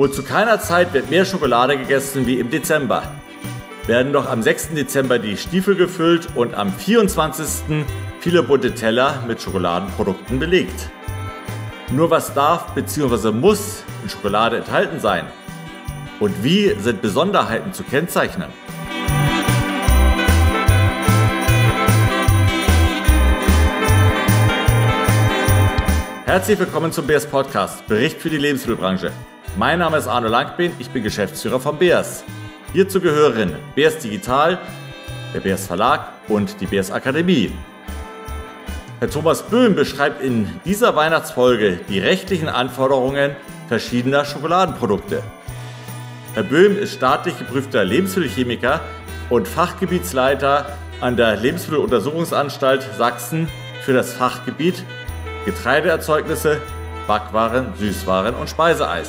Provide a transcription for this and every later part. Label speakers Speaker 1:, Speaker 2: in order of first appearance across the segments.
Speaker 1: Wohl zu keiner Zeit wird mehr Schokolade gegessen wie im Dezember. Werden doch am 6. Dezember die Stiefel gefüllt und am 24. viele bunte Teller mit Schokoladenprodukten belegt. Nur was darf bzw. muss in Schokolade enthalten sein? Und wie sind Besonderheiten zu kennzeichnen? Herzlich willkommen zum BS Podcast, Bericht für die Lebensmittelbranche. Mein Name ist Arno Langbehn, ich bin Geschäftsführer von BERS. Hierzu gehören BERS Digital, der BERS Verlag und die BERS Akademie. Herr Thomas Böhm beschreibt in dieser Weihnachtsfolge die rechtlichen Anforderungen verschiedener Schokoladenprodukte. Herr Böhm ist staatlich geprüfter Lebensmittelchemiker und Fachgebietsleiter an der Lebensmitteluntersuchungsanstalt Sachsen für das Fachgebiet Getreideerzeugnisse, Backwaren, Süßwaren und Speiseeis.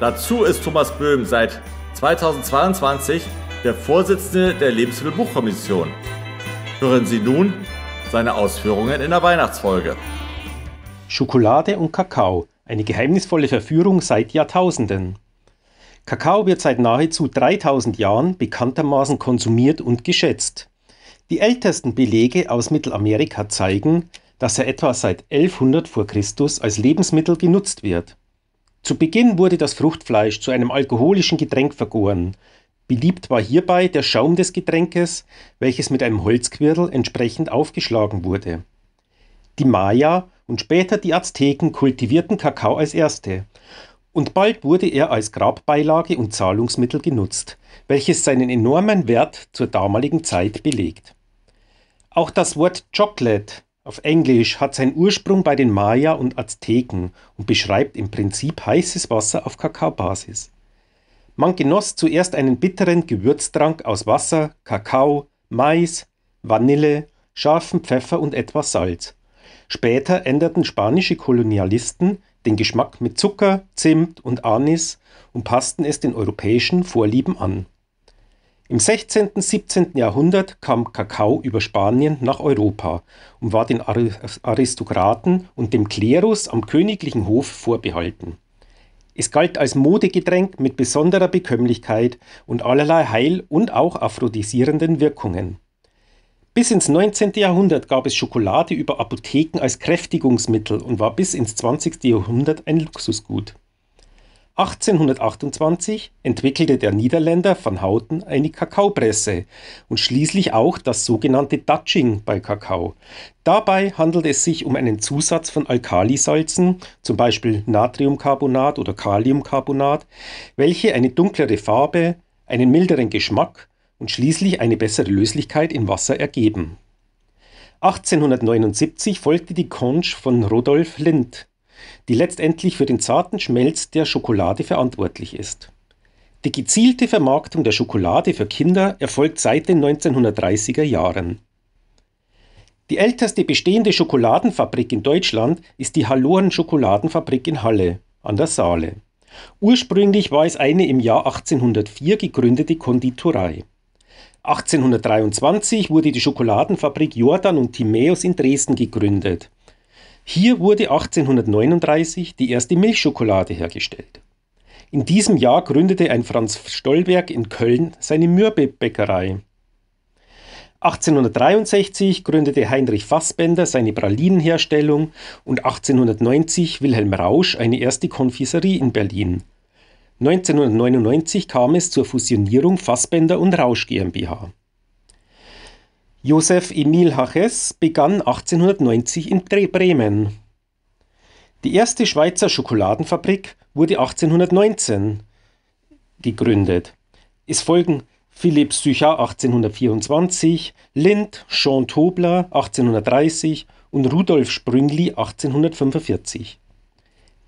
Speaker 1: Dazu ist Thomas Böhm seit 2022 der Vorsitzende der Lebensmittelbuchkommission. Hören Sie nun seine
Speaker 2: Ausführungen in der Weihnachtsfolge. Schokolade und Kakao, eine geheimnisvolle Verführung seit Jahrtausenden. Kakao wird seit nahezu 3000 Jahren bekanntermaßen konsumiert und geschätzt. Die ältesten Belege aus Mittelamerika zeigen, dass er etwa seit 1100 vor Christus als Lebensmittel genutzt wird. Zu Beginn wurde das Fruchtfleisch zu einem alkoholischen Getränk vergoren. Beliebt war hierbei der Schaum des Getränkes, welches mit einem Holzquirl entsprechend aufgeschlagen wurde. Die Maya und später die Azteken kultivierten Kakao als erste, und bald wurde er als Grabbeilage und Zahlungsmittel genutzt, welches seinen enormen Wert zur damaligen Zeit belegt. Auch das Wort Chocolate auf Englisch hat seinen Ursprung bei den Maya und Azteken und beschreibt im Prinzip heißes Wasser auf Kakaobasis. Man genoss zuerst einen bitteren Gewürztrank aus Wasser, Kakao, Mais, Vanille, scharfen Pfeffer und etwas Salz. Später änderten spanische Kolonialisten den Geschmack mit Zucker, Zimt und Anis und passten es den europäischen Vorlieben an. Im 16. und 17. Jahrhundert kam Kakao über Spanien nach Europa und war den Aristokraten und dem Klerus am königlichen Hof vorbehalten. Es galt als Modegetränk mit besonderer Bekömmlichkeit und allerlei Heil- und auch aphrodisierenden Wirkungen. Bis ins 19. Jahrhundert gab es Schokolade über Apotheken als Kräftigungsmittel und war bis ins 20. Jahrhundert ein Luxusgut. 1828 entwickelte der Niederländer van Houten eine Kakaopresse und schließlich auch das sogenannte Dutching bei Kakao. Dabei handelt es sich um einen Zusatz von Alkalisalzen, zum Beispiel Natriumcarbonat oder Kaliumcarbonat, welche eine dunklere Farbe, einen milderen Geschmack und schließlich eine bessere Löslichkeit in Wasser ergeben. 1879 folgte die Conch von Rodolf Lindt, die letztendlich für den zarten Schmelz der Schokolade verantwortlich ist. Die gezielte Vermarktung der Schokolade für Kinder erfolgt seit den 1930er Jahren. Die älteste bestehende Schokoladenfabrik in Deutschland ist die Halloren Schokoladenfabrik in Halle an der Saale. Ursprünglich war es eine im Jahr 1804 gegründete Konditorei. 1823 wurde die Schokoladenfabrik Jordan und Timäus in Dresden gegründet. Hier wurde 1839 die erste Milchschokolade hergestellt. In diesem Jahr gründete ein Franz Stolberg in Köln seine Mürbebäckerei. 1863 gründete Heinrich Fassbender seine Pralinenherstellung und 1890 Wilhelm Rausch eine erste Konfiserie in Berlin. 1999 kam es zur Fusionierung Fassbender und Rausch GmbH. Josef Emil Haches begann 1890 in Bremen. Die erste Schweizer Schokoladenfabrik wurde 1819 gegründet. Es folgen Philipp Sücher 1824, Lind, Jean Tobler 1830 und Rudolf Sprüngli 1845.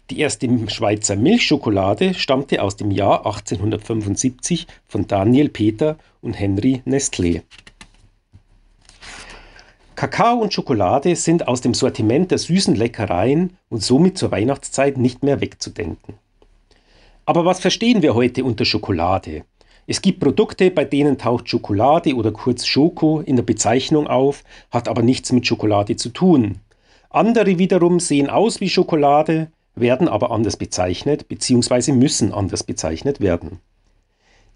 Speaker 2: Die erste Schweizer Milchschokolade stammte aus dem Jahr 1875 von Daniel Peter und Henry Nestlé. Kakao und Schokolade sind aus dem Sortiment der süßen Leckereien und somit zur Weihnachtszeit nicht mehr wegzudenken. Aber was verstehen wir heute unter Schokolade? Es gibt Produkte, bei denen taucht Schokolade oder kurz Schoko in der Bezeichnung auf, hat aber nichts mit Schokolade zu tun. Andere wiederum sehen aus wie Schokolade, werden aber anders bezeichnet bzw. müssen anders bezeichnet werden.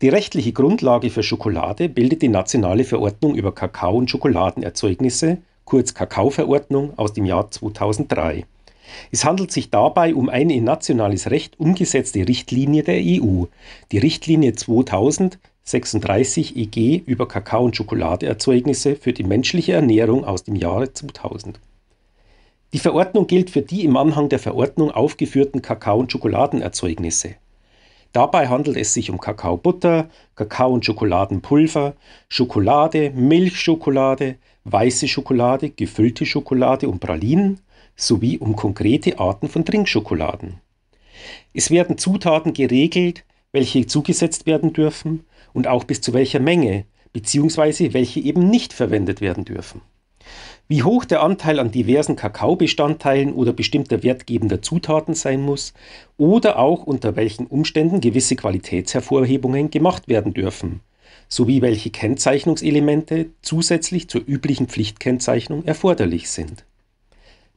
Speaker 2: Die rechtliche Grundlage für Schokolade bildet die nationale Verordnung über Kakao- und Schokoladenerzeugnisse, kurz Kakaoverordnung aus dem Jahr 2003. Es handelt sich dabei um eine in nationales Recht umgesetzte Richtlinie der EU, die Richtlinie 2036 EG über Kakao- und Schokoladeerzeugnisse für die menschliche Ernährung aus dem Jahre 2000. Die Verordnung gilt für die im Anhang der Verordnung aufgeführten Kakao- und Schokoladenerzeugnisse. Dabei handelt es sich um Kakaobutter, Kakao- und Schokoladenpulver, Schokolade, Milchschokolade, weiße Schokolade, gefüllte Schokolade und Pralinen sowie um konkrete Arten von Trinkschokoladen. Es werden Zutaten geregelt, welche zugesetzt werden dürfen und auch bis zu welcher Menge, bzw. welche eben nicht verwendet werden dürfen. Wie hoch der Anteil an diversen Kakaobestandteilen oder bestimmter wertgebender Zutaten sein muss oder auch unter welchen Umständen gewisse Qualitätshervorhebungen gemacht werden dürfen, sowie welche Kennzeichnungselemente zusätzlich zur üblichen Pflichtkennzeichnung erforderlich sind.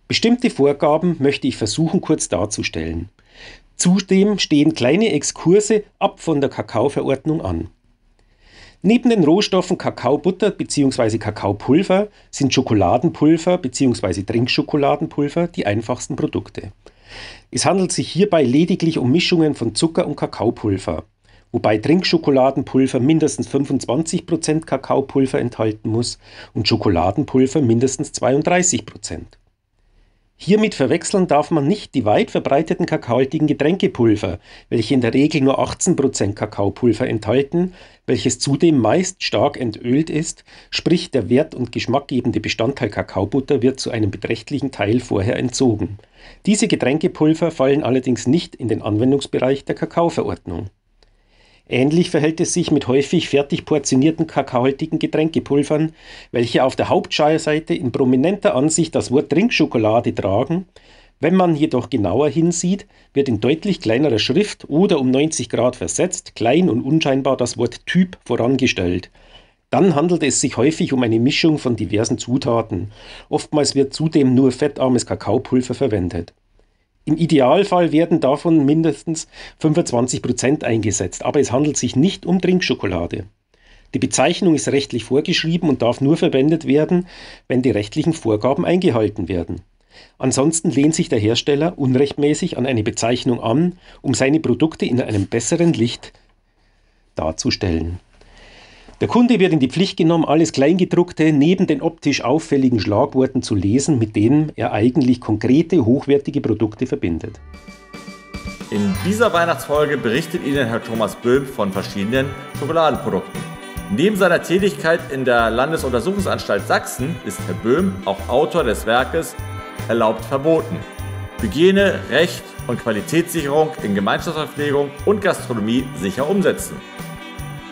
Speaker 2: Bestimmte Vorgaben möchte ich versuchen kurz darzustellen. Zudem stehen kleine Exkurse ab von der Kakaoverordnung an. Neben den Rohstoffen Kakaobutter bzw. Kakaopulver sind Schokoladenpulver bzw. Trinkschokoladenpulver die einfachsten Produkte. Es handelt sich hierbei lediglich um Mischungen von Zucker und Kakaopulver, wobei Trinkschokoladenpulver mindestens 25% Kakaopulver enthalten muss und Schokoladenpulver mindestens 32%. Hiermit verwechseln darf man nicht die weit verbreiteten kakaohaltigen Getränkepulver, welche in der Regel nur 18% Kakaopulver enthalten, welches zudem meist stark entölt ist, sprich der wert- und geschmackgebende Bestandteil Kakaobutter wird zu einem beträchtlichen Teil vorher entzogen. Diese Getränkepulver fallen allerdings nicht in den Anwendungsbereich der Kakaoverordnung Ähnlich verhält es sich mit häufig fertig portionierten kakaohaltigen Getränkepulvern, welche auf der Hauptschalseite in prominenter Ansicht das Wort Trinkschokolade tragen. Wenn man jedoch genauer hinsieht, wird in deutlich kleinerer Schrift oder um 90 Grad versetzt, klein und unscheinbar das Wort Typ vorangestellt. Dann handelt es sich häufig um eine Mischung von diversen Zutaten. Oftmals wird zudem nur fettarmes Kakaopulver verwendet. Im Idealfall werden davon mindestens 25 Prozent eingesetzt, aber es handelt sich nicht um Trinkschokolade. Die Bezeichnung ist rechtlich vorgeschrieben und darf nur verwendet werden, wenn die rechtlichen Vorgaben eingehalten werden. Ansonsten lehnt sich der Hersteller unrechtmäßig an eine Bezeichnung an, um seine Produkte in einem besseren Licht darzustellen. Der Kunde wird in die Pflicht genommen, alles Kleingedruckte neben den optisch auffälligen Schlagworten zu lesen, mit denen er eigentlich konkrete, hochwertige Produkte verbindet.
Speaker 1: In dieser Weihnachtsfolge berichtet Ihnen Herr Thomas Böhm von verschiedenen Schokoladenprodukten. Neben seiner Tätigkeit in der Landesuntersuchungsanstalt Sachsen ist Herr Böhm auch Autor des Werkes Erlaubt verboten. Hygiene, Recht und Qualitätssicherung in Gemeinschaftsverpflegung und Gastronomie sicher umsetzen.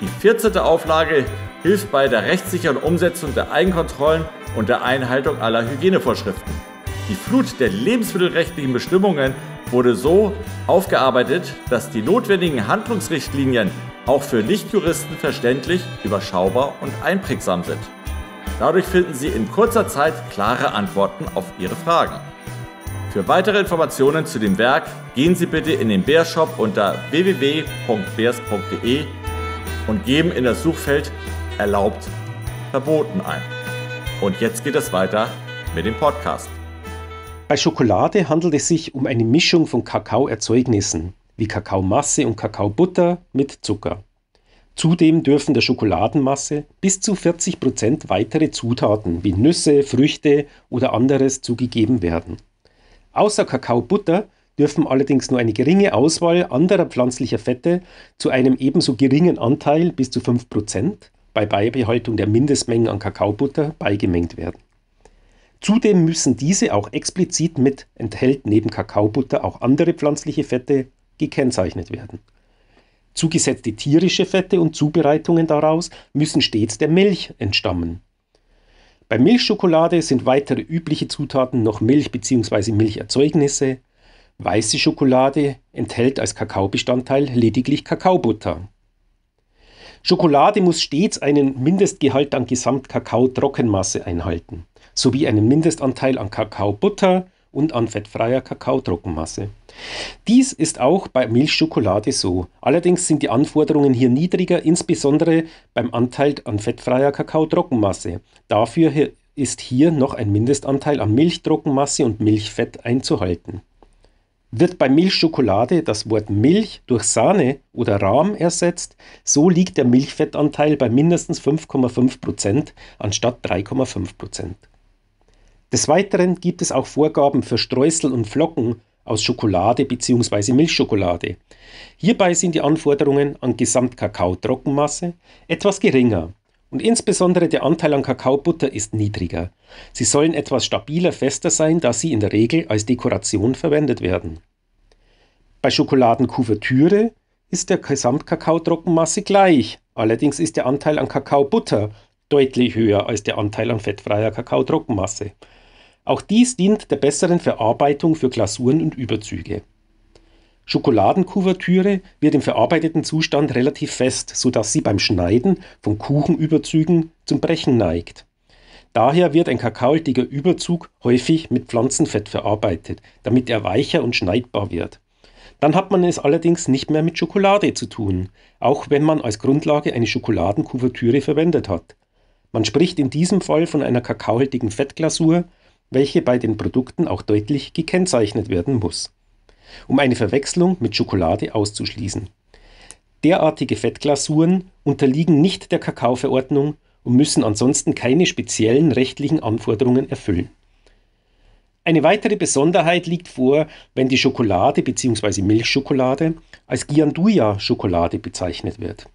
Speaker 1: Die 14. Auflage hilft bei der rechtssicheren Umsetzung der Eigenkontrollen und der Einhaltung aller Hygienevorschriften. Die Flut der lebensmittelrechtlichen Bestimmungen wurde so aufgearbeitet, dass die notwendigen Handlungsrichtlinien auch für Nichtjuristen verständlich, überschaubar und einprägsam sind. Dadurch finden Sie in kurzer Zeit klare Antworten auf Ihre Fragen. Für weitere Informationen zu dem Werk gehen Sie bitte in den Bärshop unter www.bears.de und geben in das Suchfeld erlaubt, verboten ein. Und jetzt geht es weiter mit dem Podcast.
Speaker 2: Bei Schokolade handelt es sich um eine Mischung von Kakaoerzeugnissen wie Kakaomasse und Kakaobutter mit Zucker. Zudem dürfen der Schokoladenmasse bis zu 40% Prozent weitere Zutaten wie Nüsse, Früchte oder anderes zugegeben werden. Außer Kakaobutter dürfen allerdings nur eine geringe Auswahl anderer pflanzlicher Fette zu einem ebenso geringen Anteil bis zu 5% bei Beibehaltung der Mindestmengen an Kakaobutter beigemengt werden. Zudem müssen diese auch explizit mit enthält neben Kakaobutter auch andere pflanzliche Fette gekennzeichnet werden. Zugesetzte tierische Fette und Zubereitungen daraus müssen stets der Milch entstammen. Bei Milchschokolade sind weitere übliche Zutaten noch Milch bzw. Milcherzeugnisse, Weiße Schokolade enthält als Kakaobestandteil lediglich Kakaobutter. Schokolade muss stets einen Mindestgehalt an Gesamtkakao-Trockenmasse einhalten, sowie einen Mindestanteil an Kakaobutter und an fettfreier Kakaotrockenmasse. Dies ist auch bei Milchschokolade so. Allerdings sind die Anforderungen hier niedriger, insbesondere beim Anteil an fettfreier Kakaotrockenmasse. Dafür ist hier noch ein Mindestanteil an Milchtrockenmasse und Milchfett einzuhalten. Wird bei Milchschokolade das Wort Milch durch Sahne oder Rahm ersetzt, so liegt der Milchfettanteil bei mindestens 5,5% anstatt 3,5%. Des Weiteren gibt es auch Vorgaben für Streusel und Flocken aus Schokolade bzw. Milchschokolade. Hierbei sind die Anforderungen an Gesamtkakao-Trockenmasse etwas geringer und insbesondere der Anteil an Kakaobutter ist niedriger. Sie sollen etwas stabiler, fester sein, da sie in der Regel als Dekoration verwendet werden. Bei Schokoladenkuvertüre ist der Gesamtkakaotrockenmasse gleich, allerdings ist der Anteil an Kakaobutter deutlich höher als der Anteil an fettfreier Kakaotrockenmasse. Auch dies dient der besseren Verarbeitung für Glasuren und Überzüge. Schokoladenkuvertüre wird im verarbeiteten Zustand relativ fest, sodass sie beim Schneiden von Kuchenüberzügen zum Brechen neigt. Daher wird ein kakaohaltiger Überzug häufig mit Pflanzenfett verarbeitet, damit er weicher und schneidbar wird. Dann hat man es allerdings nicht mehr mit Schokolade zu tun, auch wenn man als Grundlage eine Schokoladenkuvertüre verwendet hat. Man spricht in diesem Fall von einer kakaohaltigen Fettglasur, welche bei den Produkten auch deutlich gekennzeichnet werden muss um eine Verwechslung mit Schokolade auszuschließen. Derartige Fettglasuren unterliegen nicht der Kakaoverordnung und müssen ansonsten keine speziellen rechtlichen Anforderungen erfüllen. Eine weitere Besonderheit liegt vor, wenn die Schokolade bzw. Milchschokolade als Gianduja-Schokolade bezeichnet wird.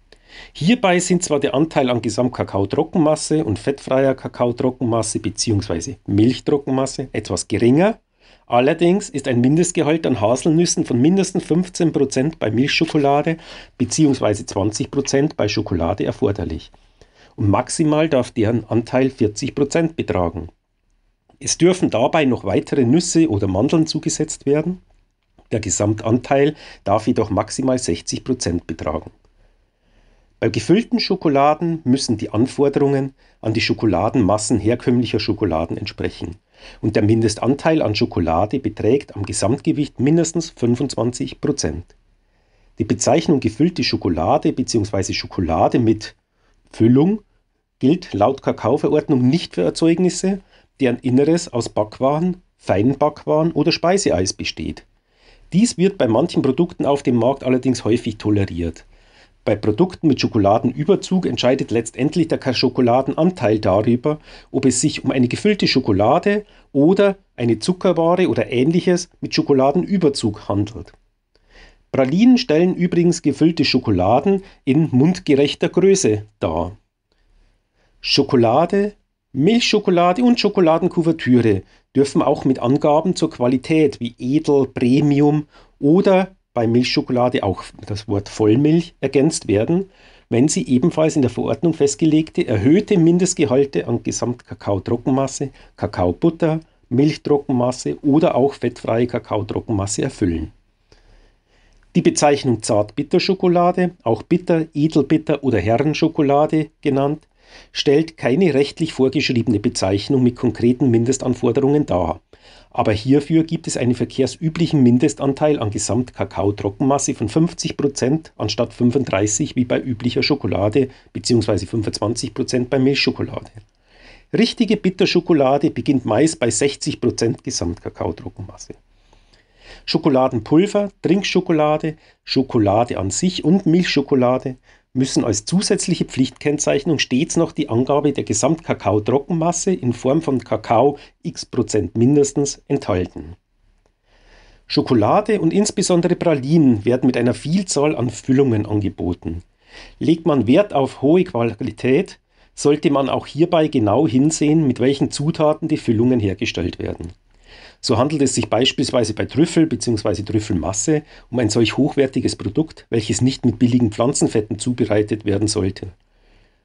Speaker 2: Hierbei sind zwar der Anteil an Gesamtkakaotrockenmasse und fettfreier Kakaotrockenmasse bzw. Milchtrockenmasse etwas geringer, Allerdings ist ein Mindestgehalt an Haselnüssen von mindestens 15% bei Milchschokolade bzw. 20% bei Schokolade erforderlich. Und maximal darf deren Anteil 40% betragen. Es dürfen dabei noch weitere Nüsse oder Mandeln zugesetzt werden. Der Gesamtanteil darf jedoch maximal 60% betragen. Bei gefüllten Schokoladen müssen die Anforderungen an die Schokoladenmassen herkömmlicher Schokoladen entsprechen und der Mindestanteil an Schokolade beträgt am Gesamtgewicht mindestens 25%. Prozent. Die Bezeichnung gefüllte Schokolade bzw. Schokolade mit Füllung gilt laut Kakaoverordnung nicht für Erzeugnisse, deren Inneres aus Backwaren, feinen Backwaren oder Speiseeis besteht. Dies wird bei manchen Produkten auf dem Markt allerdings häufig toleriert. Bei Produkten mit Schokoladenüberzug entscheidet letztendlich der Schokoladenanteil darüber, ob es sich um eine gefüllte Schokolade oder eine Zuckerware oder ähnliches mit Schokoladenüberzug handelt. Pralinen stellen übrigens gefüllte Schokoladen in mundgerechter Größe dar. Schokolade, Milchschokolade und Schokoladenkuvertüre dürfen auch mit Angaben zur Qualität wie edel, Premium oder bei Milchschokolade auch das Wort Vollmilch ergänzt werden, wenn sie ebenfalls in der Verordnung festgelegte erhöhte Mindestgehalte an Gesamtkakaotrockenmasse, Kakaobutter, Milchtrockenmasse oder auch fettfreie Kakaotrockenmasse erfüllen. Die Bezeichnung Zartbitterschokolade, auch Bitter, Edelbitter oder Herrenschokolade genannt, stellt keine rechtlich vorgeschriebene Bezeichnung mit konkreten Mindestanforderungen dar aber hierfür gibt es einen verkehrsüblichen Mindestanteil an Gesamt-Kakao-Trockenmasse von 50% anstatt 35% wie bei üblicher Schokolade bzw. 25% bei Milchschokolade. Richtige Bitterschokolade beginnt meist bei 60% Prozent Gesamtkakaotrockenmasse. Schokoladenpulver, Trinkschokolade, Schokolade an sich und Milchschokolade müssen als zusätzliche Pflichtkennzeichnung stets noch die Angabe der gesamtkakao in Form von Kakao x Prozent mindestens enthalten. Schokolade und insbesondere Pralinen werden mit einer Vielzahl an Füllungen angeboten. Legt man Wert auf hohe Qualität, sollte man auch hierbei genau hinsehen, mit welchen Zutaten die Füllungen hergestellt werden. So handelt es sich beispielsweise bei Trüffel bzw. Trüffelmasse um ein solch hochwertiges Produkt, welches nicht mit billigen Pflanzenfetten zubereitet werden sollte.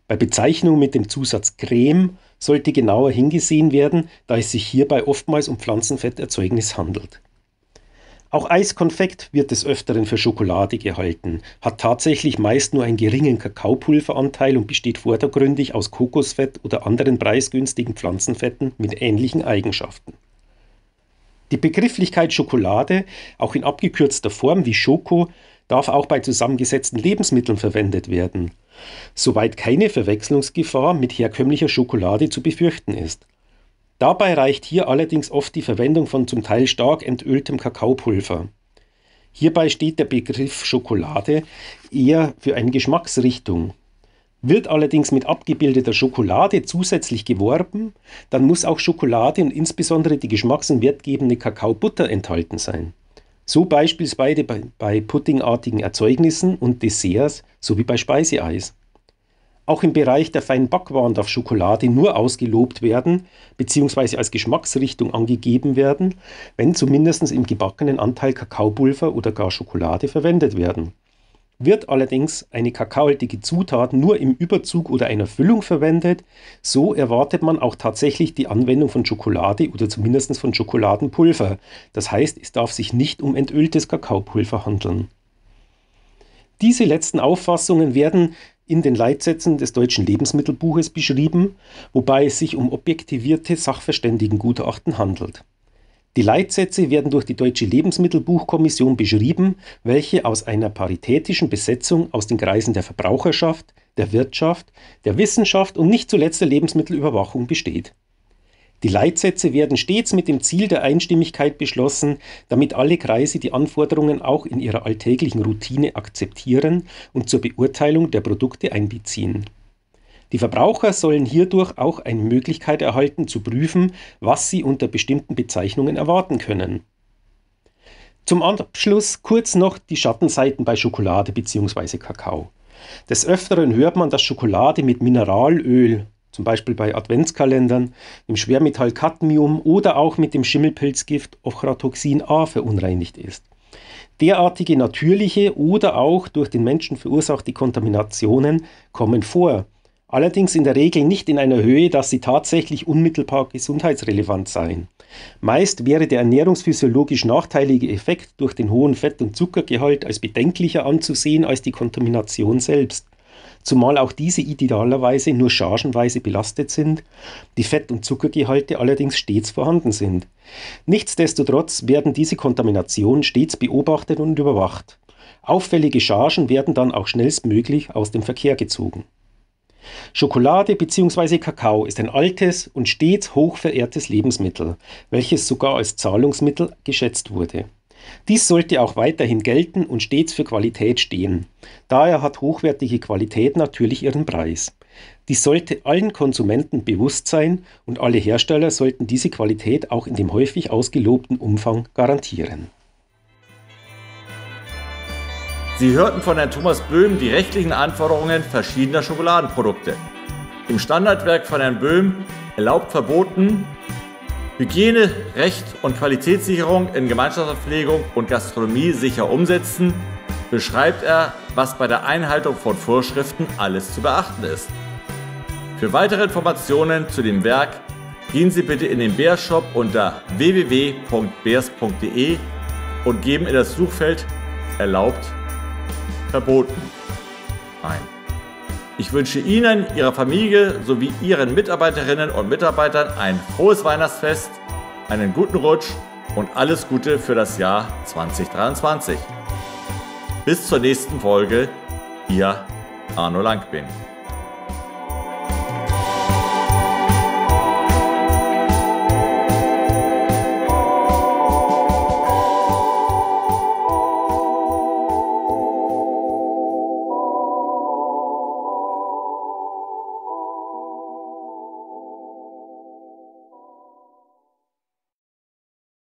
Speaker 2: Bei Bezeichnungen mit dem Zusatz Creme sollte genauer hingesehen werden, da es sich hierbei oftmals um Pflanzenfetterzeugnis handelt. Auch Eiskonfekt wird des Öfteren für Schokolade gehalten, hat tatsächlich meist nur einen geringen Kakaopulveranteil und besteht vordergründig aus Kokosfett oder anderen preisgünstigen Pflanzenfetten mit ähnlichen Eigenschaften. Die Begrifflichkeit Schokolade, auch in abgekürzter Form wie Schoko, darf auch bei zusammengesetzten Lebensmitteln verwendet werden, soweit keine Verwechslungsgefahr mit herkömmlicher Schokolade zu befürchten ist. Dabei reicht hier allerdings oft die Verwendung von zum Teil stark entöltem Kakaopulver. Hierbei steht der Begriff Schokolade eher für eine Geschmacksrichtung, wird allerdings mit abgebildeter Schokolade zusätzlich geworben, dann muss auch Schokolade und insbesondere die geschmacks- und wertgebende Kakaobutter enthalten sein. So beispielsweise bei, puddingartigen Erzeugnissen und Desserts sowie bei Speiseeis. Auch im Bereich der feinen Backwaren darf Schokolade nur ausgelobt werden bzw. als Geschmacksrichtung angegeben werden, wenn zumindest im gebackenen Anteil Kakaopulver oder gar Schokolade verwendet werden. Wird allerdings eine kakaohaltige Zutat nur im Überzug oder einer Füllung verwendet, so erwartet man auch tatsächlich die Anwendung von Schokolade oder zumindest von Schokoladenpulver. Das heißt, es darf sich nicht um entöltes Kakaopulver handeln. Diese letzten Auffassungen werden in den Leitsätzen des deutschen Lebensmittelbuches beschrieben, wobei es sich um objektivierte Sachverständigengutachten handelt. Die Leitsätze werden durch die Deutsche Lebensmittelbuchkommission beschrieben, welche aus einer paritätischen Besetzung aus den Kreisen der Verbraucherschaft, der Wirtschaft, der Wissenschaft und nicht zuletzt der Lebensmittelüberwachung besteht. Die Leitsätze werden stets mit dem Ziel der Einstimmigkeit beschlossen, damit alle Kreise die Anforderungen auch in ihrer alltäglichen Routine akzeptieren und zur Beurteilung der Produkte einbeziehen die Verbraucher sollen hierdurch auch eine Möglichkeit erhalten, zu prüfen, was sie unter bestimmten Bezeichnungen erwarten können. Zum Abschluss kurz noch die Schattenseiten bei Schokolade bzw. Kakao. Des Öfteren hört man, dass Schokolade mit Mineralöl, zum Beispiel bei Adventskalendern, dem Schwermetall Cadmium oder auch mit dem Schimmelpilzgift Ochratoxin A verunreinigt ist. Derartige natürliche oder auch durch den Menschen verursachte Kontaminationen kommen vor allerdings in der Regel nicht in einer Höhe, dass sie tatsächlich unmittelbar gesundheitsrelevant seien. Meist wäre der ernährungsphysiologisch nachteilige Effekt durch den hohen Fett- und Zuckergehalt als bedenklicher anzusehen als die Kontamination selbst zumal auch diese idealerweise nur chargenweise belastet sind, die Fett- und Zuckergehalte allerdings stets vorhanden sind. Nichtsdestotrotz werden diese Kontaminationen stets beobachtet und überwacht. Auffällige Chargen werden dann auch schnellstmöglich aus dem Verkehr gezogen. Schokolade bzw. Kakao ist ein altes und stets hoch verehrtes Lebensmittel, welches sogar als Zahlungsmittel geschätzt wurde. Dies sollte auch weiterhin gelten und stets für Qualität stehen. Daher hat hochwertige Qualität natürlich ihren Preis. Dies sollte allen Konsumenten bewusst sein und alle Hersteller sollten diese Qualität auch in dem häufig ausgelobten Umfang garantieren.
Speaker 1: Sie hörten von Herrn Thomas Böhm die rechtlichen Anforderungen verschiedener Schokoladenprodukte. Im Standardwerk von Herrn Böhm erlaubt verboten Hygiene, Recht und Qualitätssicherung in Gemeinschaftsverpflegung und Gastronomie sicher umsetzen, beschreibt er, was bei der Einhaltung von Vorschriften alles zu beachten ist. Für weitere Informationen zu dem Werk gehen Sie bitte in den Bärshop unter www.bears.de und geben in das Suchfeld erlaubt verboten. Nein. Ich wünsche Ihnen, Ihrer Familie sowie Ihren Mitarbeiterinnen und Mitarbeitern ein frohes Weihnachtsfest, einen guten Rutsch und alles Gute für das Jahr 2023. Bis zur nächsten Folge, Ihr Arno Langbin.